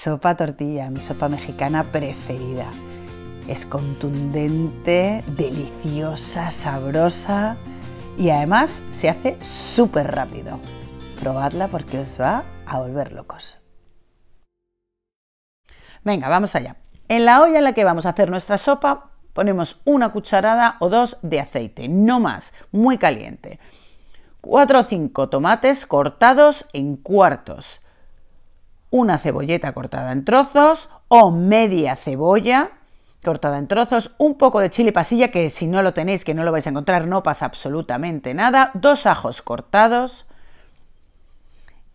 Sopa tortilla, mi sopa mexicana preferida. Es contundente, deliciosa, sabrosa y además se hace súper rápido. Probadla porque os va a volver locos. Venga, vamos allá. En la olla en la que vamos a hacer nuestra sopa ponemos una cucharada o dos de aceite, no más, muy caliente. 4 o 5 tomates cortados en cuartos una cebolleta cortada en trozos o media cebolla cortada en trozos, un poco de chile pasilla que si no lo tenéis, que no lo vais a encontrar, no pasa absolutamente nada, dos ajos cortados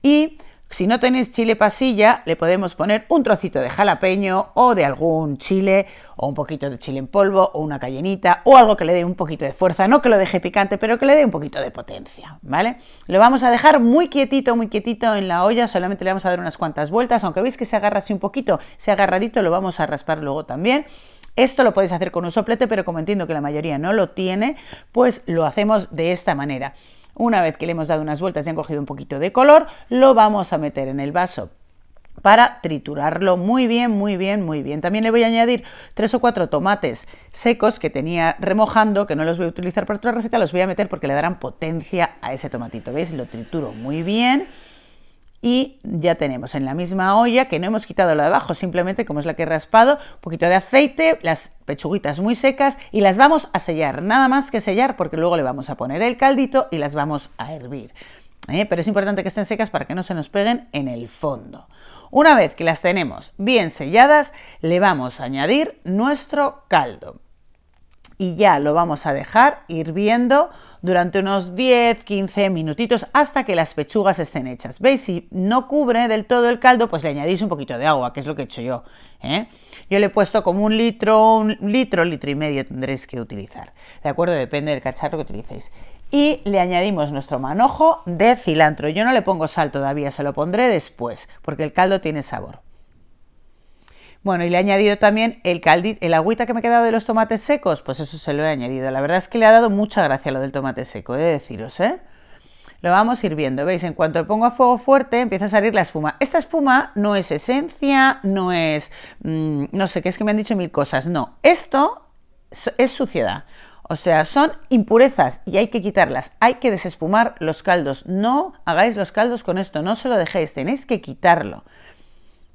y si no tenéis chile pasilla, le podemos poner un trocito de jalapeño o de algún chile, o un poquito de chile en polvo, o una cayenita, o algo que le dé un poquito de fuerza, no que lo deje picante, pero que le dé un poquito de potencia, ¿vale? Lo vamos a dejar muy quietito, muy quietito en la olla, solamente le vamos a dar unas cuantas vueltas, aunque veis que se agarra así un poquito, se agarradito, lo vamos a raspar luego también. Esto lo podéis hacer con un soplete, pero como entiendo que la mayoría no lo tiene, pues lo hacemos de esta manera. Una vez que le hemos dado unas vueltas y han cogido un poquito de color, lo vamos a meter en el vaso para triturarlo muy bien, muy bien, muy bien. También le voy a añadir tres o cuatro tomates secos que tenía remojando, que no los voy a utilizar para otra receta, los voy a meter porque le darán potencia a ese tomatito. ¿Veis? Lo trituro muy bien y ya tenemos en la misma olla, que no hemos quitado la de abajo, simplemente como es la que he raspado, un poquito de aceite, las pechuguitas muy secas y las vamos a sellar, nada más que sellar porque luego le vamos a poner el caldito y las vamos a hervir. ¿eh? Pero es importante que estén secas para que no se nos peguen en el fondo. Una vez que las tenemos bien selladas, le vamos a añadir nuestro caldo y ya lo vamos a dejar hirviendo durante unos 10-15 minutitos hasta que las pechugas estén hechas. ¿Veis? Si no cubre del todo el caldo, pues le añadís un poquito de agua, que es lo que he hecho yo. ¿eh? Yo le he puesto como un litro, un litro, litro y medio tendréis que utilizar. ¿De acuerdo? Depende del cacharro que utilicéis. Y le añadimos nuestro manojo de cilantro. Yo no le pongo sal todavía, se lo pondré después, porque el caldo tiene sabor. Bueno, y le he añadido también el caldito, el agüita que me quedaba de los tomates secos, pues eso se lo he añadido. La verdad es que le ha dado mucha gracia lo del tomate seco, he de deciros, ¿eh? Lo vamos hirviendo, ¿veis? En cuanto lo pongo a fuego fuerte empieza a salir la espuma. Esta espuma no es esencia, no es, mm, no sé, qué es que me han dicho mil cosas, no. Esto es suciedad. O sea, son impurezas y hay que quitarlas. Hay que desespumar los caldos. No hagáis los caldos con esto, no se lo dejéis, tenéis que quitarlo.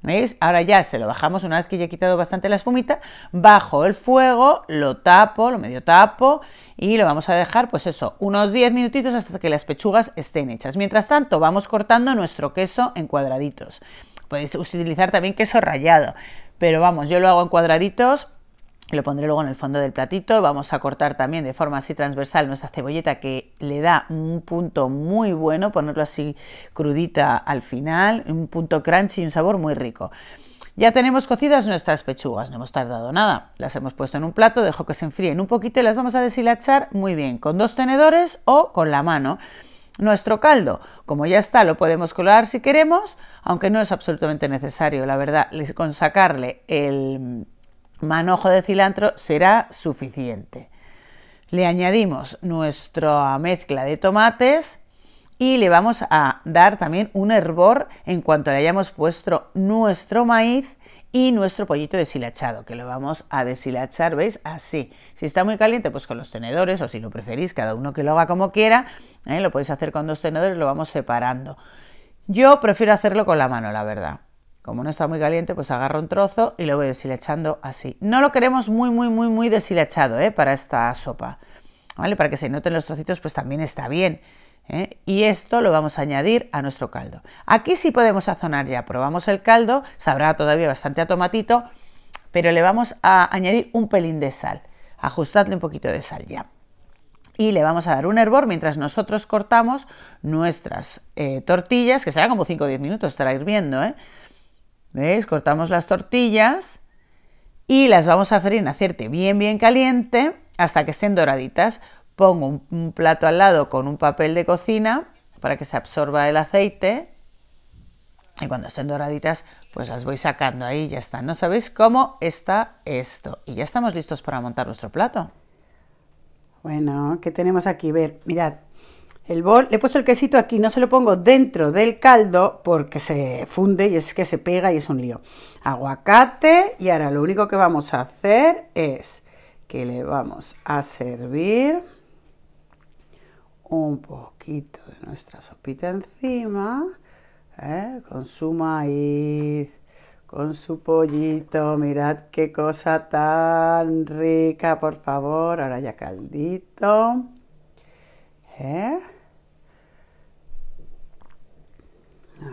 ¿Veis? Ahora ya se lo bajamos una vez que ya he quitado bastante la espumita, bajo el fuego, lo tapo, lo medio tapo y lo vamos a dejar pues eso, unos 10 minutitos hasta que las pechugas estén hechas. Mientras tanto, vamos cortando nuestro queso en cuadraditos. Podéis utilizar también queso rallado, pero vamos, yo lo hago en cuadraditos lo pondré luego en el fondo del platito. Vamos a cortar también de forma así transversal nuestra cebolleta que le da un punto muy bueno, ponerlo así crudita al final, un punto crunchy y un sabor muy rico. Ya tenemos cocidas nuestras pechugas, no hemos tardado nada. Las hemos puesto en un plato, dejo que se enfríen un poquito y las vamos a deshilachar muy bien, con dos tenedores o con la mano. Nuestro caldo, como ya está, lo podemos colar si queremos, aunque no es absolutamente necesario, la verdad, con sacarle el manojo de cilantro será suficiente. Le añadimos nuestra mezcla de tomates y le vamos a dar también un hervor en cuanto le hayamos puesto nuestro maíz y nuestro pollito deshilachado, que lo vamos a deshilachar, ¿veis? Así. Si está muy caliente, pues con los tenedores, o si lo preferís, cada uno que lo haga como quiera, ¿eh? lo podéis hacer con dos tenedores, lo vamos separando. Yo prefiero hacerlo con la mano, la verdad. Como no está muy caliente, pues agarro un trozo y lo voy deshilachando así. No lo queremos muy, muy, muy, muy deshilachado ¿eh? para esta sopa. ¿Vale? Para que se noten los trocitos, pues también está bien. ¿eh? Y esto lo vamos a añadir a nuestro caldo. Aquí sí podemos sazonar ya. Probamos el caldo, sabrá todavía bastante a tomatito, pero le vamos a añadir un pelín de sal. Ajustadle un poquito de sal ya y le vamos a dar un hervor mientras nosotros cortamos nuestras eh, tortillas, que será como 5 o 10 minutos, estará hirviendo, ¿eh? ¿Veis? Cortamos las tortillas y las vamos a hacer en aceite bien, bien caliente hasta que estén doraditas. Pongo un, plato al lado con un papel de cocina para que se absorba el aceite y cuando estén doraditas, pues las voy sacando ahí y ya está. No sabéis cómo está esto. Y ya estamos listos para montar nuestro plato. Bueno, ¿qué tenemos aquí? Ver, mirad, el bol, le he puesto el quesito aquí, no se lo pongo dentro del caldo porque se funde y es que se pega y es un lío. Aguacate y ahora lo único que vamos a hacer es que le vamos a servir un poquito de nuestra sopita encima, ¿eh? con su maíz, con su pollito, mirad qué cosa tan rica, por favor, ahora ya caldito. ¿eh?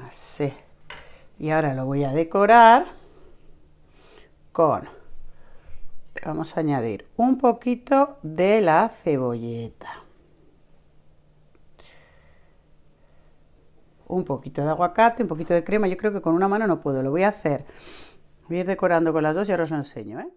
Así. Ah, y ahora lo voy a decorar con... Vamos a añadir un poquito de la cebolleta. Un poquito de aguacate, un poquito de crema. Yo creo que con una mano no puedo. Lo voy a hacer. Voy a ir decorando con las dos y ahora os lo enseño. ¿eh?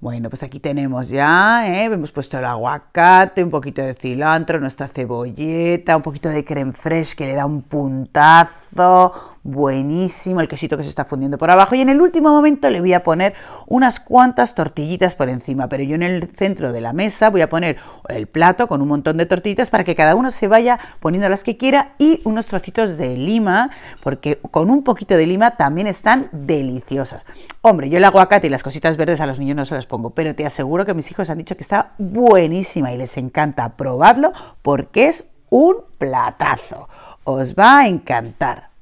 Bueno, pues aquí tenemos ya, ¿eh? hemos puesto el aguacate, un poquito de cilantro, nuestra cebolleta, un poquito de creme fraiche que le da un puntazo, buenísimo, el quesito que se está fundiendo por abajo y en el último momento le voy a poner unas cuantas tortillitas por encima, pero yo en el centro de la mesa voy a poner el plato con un montón de tortillitas para que cada uno se vaya poniendo las que quiera y unos trocitos de lima, porque con un poquito de lima también están deliciosas. Hombre, yo el aguacate y las cositas verdes a los niños no se las pero te aseguro que mis hijos han dicho que está buenísima y les encanta. probarlo porque es un platazo. Os va a encantar.